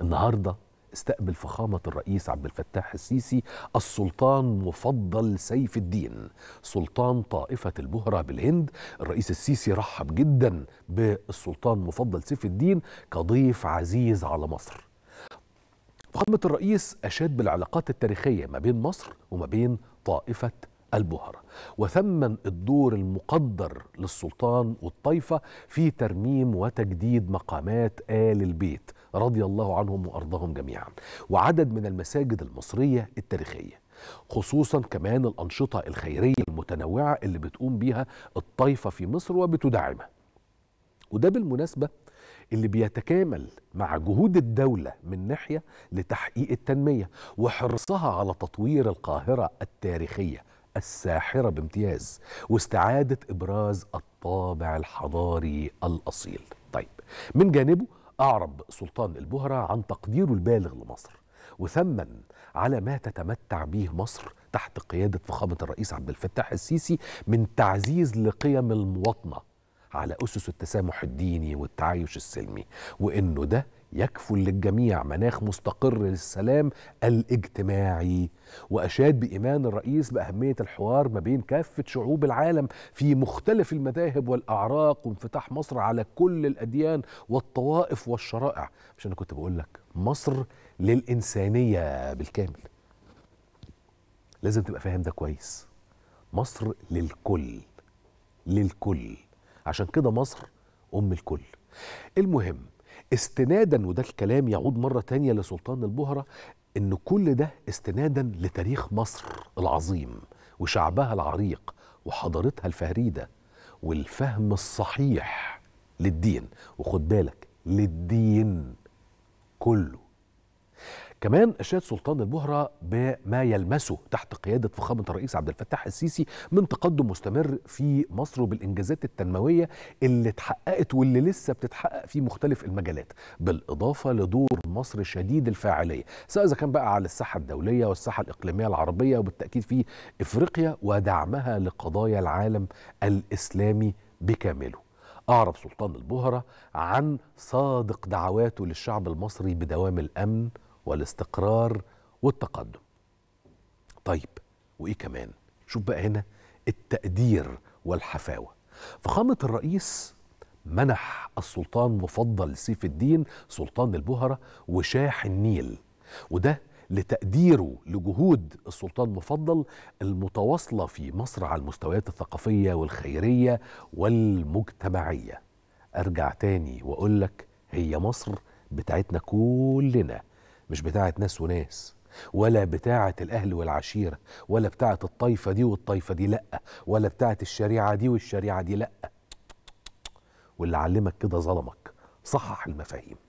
النهارده استقبل فخامة الرئيس عبد الفتاح السيسي السلطان مفضل سيف الدين سلطان طائفة البهرة بالهند الرئيس السيسي رحب جدا بالسلطان مفضل سيف الدين كضيف عزيز على مصر فخامة الرئيس أشاد بالعلاقات التاريخية ما بين مصر وما بين طائفة البهرة وثمن الدور المقدر للسلطان والطائفة في ترميم وتجديد مقامات آل البيت رضي الله عنهم وأرضهم جميعا وعدد من المساجد المصرية التاريخية خصوصا كمان الأنشطة الخيرية المتنوعة اللي بتقوم بيها الطائفة في مصر وبتدعمها وده بالمناسبة اللي بيتكامل مع جهود الدولة من ناحية لتحقيق التنمية وحرصها على تطوير القاهرة التاريخية الساحرة بامتياز واستعادة إبراز الطابع الحضاري الأصيل طيب من جانبه أعرب سلطان البهرة عن تقديره البالغ لمصر وثمن على ما تتمتع به مصر تحت قيادة فخامة الرئيس عبد الفتاح السيسي من تعزيز لقيم المواطنة على أسس التسامح الديني والتعايش السلمي وإنه ده يكفل للجميع مناخ مستقر للسلام الاجتماعي وأشاد بإيمان الرئيس بأهمية الحوار ما بين كافة شعوب العالم في مختلف المذاهب والأعراق وانفتاح مصر على كل الأديان والطوائف والشرائع مش أنا كنت بقول لك مصر للإنسانية بالكامل لازم تبقى فاهم ده كويس مصر للكل للكل عشان كده مصر أم الكل المهم استنادا وده الكلام يعود مرة تانية لسلطان البهرة ان كل ده استنادا لتاريخ مصر العظيم وشعبها العريق وحضارتها الفريدة والفهم الصحيح للدين وخد بالك للدين كله كمان اشاد سلطان البهره بما يلمسه تحت قياده فخامه الرئيس عبد الفتاح السيسي من تقدم مستمر في مصر وبالانجازات التنمويه اللي اتحققت واللي لسه بتتحقق في مختلف المجالات بالاضافه لدور مصر شديد الفاعليه سواء اذا كان بقى على الساحه الدوليه والساحه الاقليميه العربيه وبالتاكيد في افريقيا ودعمها لقضايا العالم الاسلامي بكامله أعرب سلطان البهرة عن صادق دعواته للشعب المصري بدوام الأمن والاستقرار والتقدم طيب وايه كمان شوف بقى هنا التقدير والحفاوه فخامه الرئيس منح السلطان مفضل سيف الدين سلطان البهرة وشاح النيل وده لتقديره لجهود السلطان مفضل المتواصلة في مصر على المستويات الثقافية والخيرية والمجتمعية أرجع تاني وأقولك هي مصر بتاعتنا كلنا مش بتاعة ناس وناس ولا بتاعة الأهل والعشيرة ولا بتاعة الطائفة دي والطائفة دي لأ ولا بتاعة الشريعة دي والشريعة دي لأ واللي علمك كده ظلمك صحح المفاهيم